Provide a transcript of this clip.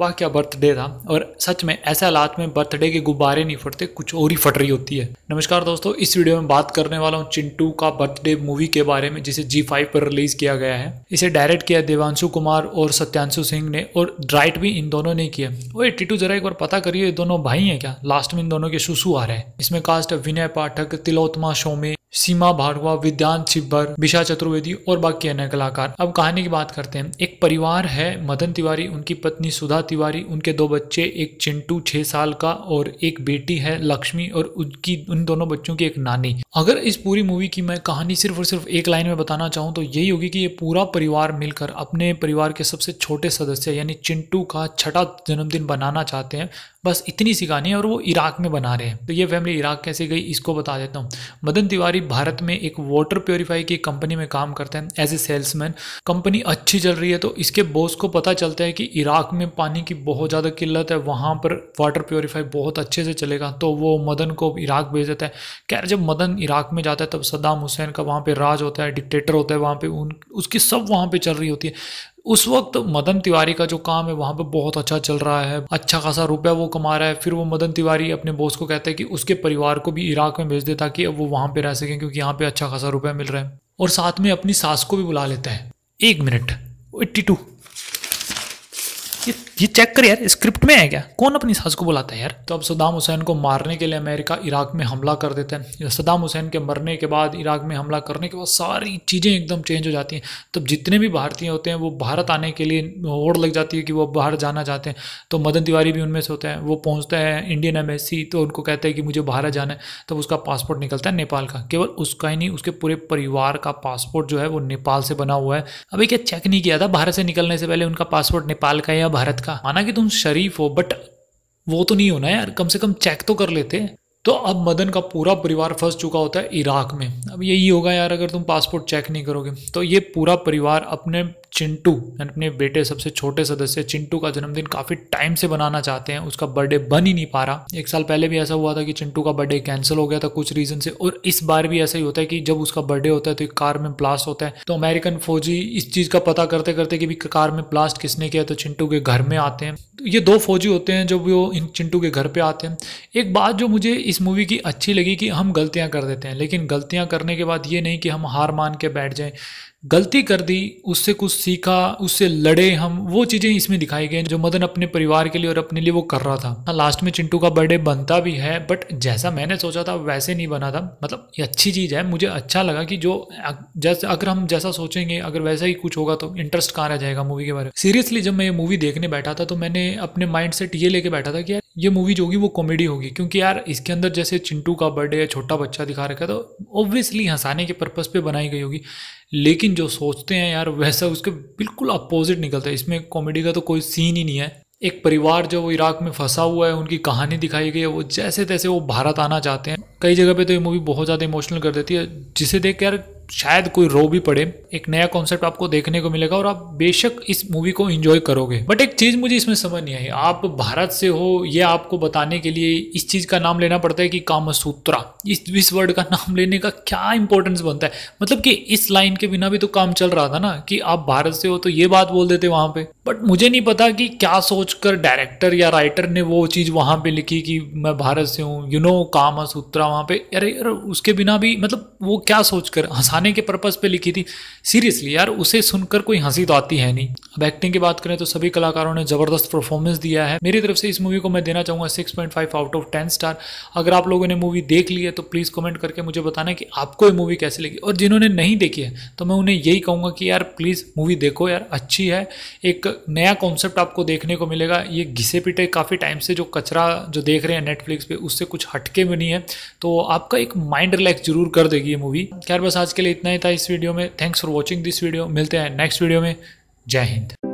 वाह क्या बर्थडे था और सच में ऐसे हालात में बर्थडे के गुब्बारे नहीं फटते कुछ और ही फट रही होती है नमस्कार दोस्तों इस वीडियो में बात करने वाला हूँ चिंटू का बर्थडे मूवी के बारे में जिसे जी फाइव पर रिलीज किया गया है इसे डायरेक्ट किया देवांशु कुमार और सत्यांशु सिंह ने और राइट भी इन दोनों ने किया वो टिटू जरा एक बार पता करिए दोनों भाई हैं क्या लास्ट में इन दोनों के सुसु आ रहे हैं इसमें कास्ट विनय पाठक तिलोत्मा शोमे सीमा भारवा विद्यांत सिब्बर विशा चतुर्वेदी और बाकी अन्य कलाकार अब कहानी की बात करते हैं एक परिवार है मदन तिवारी उनकी पत्नी सुधा तिवारी उनके दो बच्चे एक चिंटू छह साल का और एक बेटी है लक्ष्मी और उनकी उन दोनों बच्चों की एक नानी अगर इस पूरी मूवी की मैं कहानी सिर्फ और सिर्फ एक लाइन में बताना चाहूँ तो यही होगी कि ये पूरा परिवार मिलकर अपने परिवार के सबसे छोटे सदस्य यानी चिंटू का छठा जन्मदिन बनाना चाहते हैं बस इतनी सी कहानी है और वो इराक में बना रहे हैं तो ये फैमिली इराक कैसे गई इसको बता देता हूँ मदन तिवारी भारत में एक वाटर प्योरीफाई की कंपनी में काम करते हैं एज ए सेल्समैन कंपनी अच्छी चल रही है तो इसके बॉस को पता चलता है कि इराक में पानी की बहुत ज़्यादा किल्लत है वहाँ पर वाटर प्योरीफाई बहुत अच्छे से चलेगा तो वो मदन को इराक भेज देता है खैर जब मदन इराक में जाता है तब सद्दाम हुसैन का वहाँ पर राज होता है डिक्टेटर होता है वहाँ पर उन उसकी सब वहाँ पर चल रही होती है उस वक्त मदन तिवारी का जो काम है वहां पर बहुत अच्छा चल रहा है अच्छा खासा रुपया वो कमा रहा है फिर वो मदन तिवारी अपने बॉस को कहता है कि उसके परिवार को भी इराक में भेज दे ताकि अब वो वहां पर रह सके क्योंकि यहाँ पर अच्छा खासा रुपया मिल रहा है और साथ में अपनी सास को भी बुला लेता है एक मिनट एट्टी टू ये ये चेक कर यार स्क्रिप्ट में है क्या कौन अपनी सास को बुलाता है यार तो अब सदाम हुसैन को मारने के लिए अमेरिका इराक में हमला कर देते हैं सदाम हुसैन के मरने के बाद इराक में हमला करने के बाद सारी चीज़ें एकदम चेंज हो जाती हैं तब तो जितने भी भारतीय होते हैं वो भारत आने के लिए ओढ़ लग जाती है कि वो बाहर जाना चाहते हैं तो मदन तिवारी भी उनमें से होते हैं वो पहुँचते हैं इंडियन एम्बेसी तो उनको कहता है कि मुझे भारत जाना है तब उसका पासपोर्ट निकलता है नेपाल का केवल उसका ही नहीं उसके पूरे परिवार का पासपोर्ट जो है वो नेपाल से बना हुआ है अभी क्या चेक नहीं किया था भारत से निकलने से पहले उनका पासपोर्ट नेपाल का या भारत का माना कि तुम शरीफ हो बट वो तो नहीं होना यार कम से कम चेक तो कर लेते तो अब मदन का पूरा परिवार फंस चुका होता है इराक में अब यही होगा यार अगर तुम पासपोर्ट चेक नहीं करोगे तो ये पूरा परिवार अपने चिंटू यानी अपने बेटे सबसे छोटे सदस्य चिंटू का जन्मदिन काफ़ी टाइम से बनाना चाहते हैं उसका बर्थडे बन ही नहीं पा रहा एक साल पहले भी ऐसा हुआ था कि चिंटू का बर्थडे कैंसिल हो गया था कुछ रीज़न से और इस बार भी ऐसा ही होता है कि जब उसका बर्थडे होता है तो एक कार में ब्लास्ट होता है तो अमेरिकन फौजी इस चीज़ का पता करते करते कि भी कार में ब्लास्ट किसने किया तो चिंटू के घर में आते हैं तो ये दो फौजी होते हैं जो वो इन चिंटू के घर पर आते हैं एक बात जो मुझे इस मूवी की अच्छी लगी कि हम गलतियाँ कर देते हैं लेकिन गलतियाँ करने के बाद ये नहीं कि हम हार मान के बैठ जाएं गलती कर दी उससे कुछ सीखा उससे लड़े हम वो चीज़ें इसमें दिखाई गई जो मदन अपने परिवार के लिए और अपने लिए वो कर रहा था लास्ट हाँ, में चिंटू का बर्थडे बनता भी है बट जैसा मैंने सोचा था वैसे नहीं बना था मतलब ये अच्छी चीज़ है मुझे अच्छा लगा कि जो जैसे अगर हम जैसा सोचेंगे अगर वैसा ही कुछ होगा तो इंटरेस्ट कहाँ रह जाएगा मूवी के बारे में सीरियसली जब मैं ये मूवी देखने बैठा था तो मैंने अपने माइंड सेट ये लेके बैठा था कि यार ये मूवी जो होगी वो कॉमेडी होगी क्योंकि यार इसके अंदर जैसे चिंटू का बर्थडे या छोटा बच्चा दिखा रखा है तो ऑब्वियसली हंसाने के पर्पज़ पे बनाई गई होगी लेकिन जो सोचते हैं यार वैसा उसके बिल्कुल अपोजिट निकलता है इसमें कॉमेडी का तो कोई सीन ही नहीं है एक परिवार जो वो इराक में फंसा हुआ है उनकी कहानी दिखाई गई है वो जैसे तैसे वो भारत आना चाहते हैं कई जगह पे तो ये मूवी बहुत ज़्यादा इमोशनल कर देती है जिसे देख यार शायद कोई रो भी पड़े एक नया कॉन्सेप्ट आपको देखने को मिलेगा और आप बेशक इस मूवी को एंजॉय करोगे बट एक चीज़ मुझे इसमें समझ नहीं आई आप भारत से हो यह आपको बताने के लिए इस चीज़ का नाम लेना पड़ता है कि कामसूत्रा इस इस वर्ड का नाम लेने का क्या इंपॉर्टेंस बनता है मतलब कि इस लाइन के बिना भी तो काम चल रहा था ना कि आप भारत से हो तो ये बात बोल देते वहाँ पे बट मुझे नहीं पता कि क्या सोचकर डायरेक्टर या राइटर ने वो चीज़ वहाँ पे लिखी कि मैं भारत से हूँ यू नो काम सूत्रा वहाँ पे यार यार उसके बिना भी मतलब वो क्या सोचकर हंसाने के पर्पज़ पे लिखी थी सीरियसली यार उसे सुनकर कोई हंसी तो आती है नहीं अब एक्टिंग की बात करें तो सभी कलाकारों ने ज़बरदस्त परफॉर्मेंस दिया है मेरी तरफ से इस मूवी को मैं देना चाहूँगा six point five out of ten star अगर आप लोगों ने मूवी देख ली है तो प्लीज़ कमेंट करके मुझे बताना कि आपको ये मूवी कैसी लगी और जिन्होंने नहीं देखी है तो मैं उन्हें यही कहूँगा कि यार प्लीज़ मूवी देखो यार अच्छी है एक नया कॉन्सेप्ट आपको देखने को मिलेगा ये घिसे पिटे काफ़ी टाइम से जो कचरा जो देख रहे हैं नेटफ्लिक्स पे उससे कुछ हटके भी नहीं है तो आपका एक माइंड रिलैक्स जरूर कर देगी ये मूवी खैर बस आज के लिए इतना ही था इस वीडियो में thanks for watching this video मिलते हैं नेक्स्ट वीडियो में जय हिंद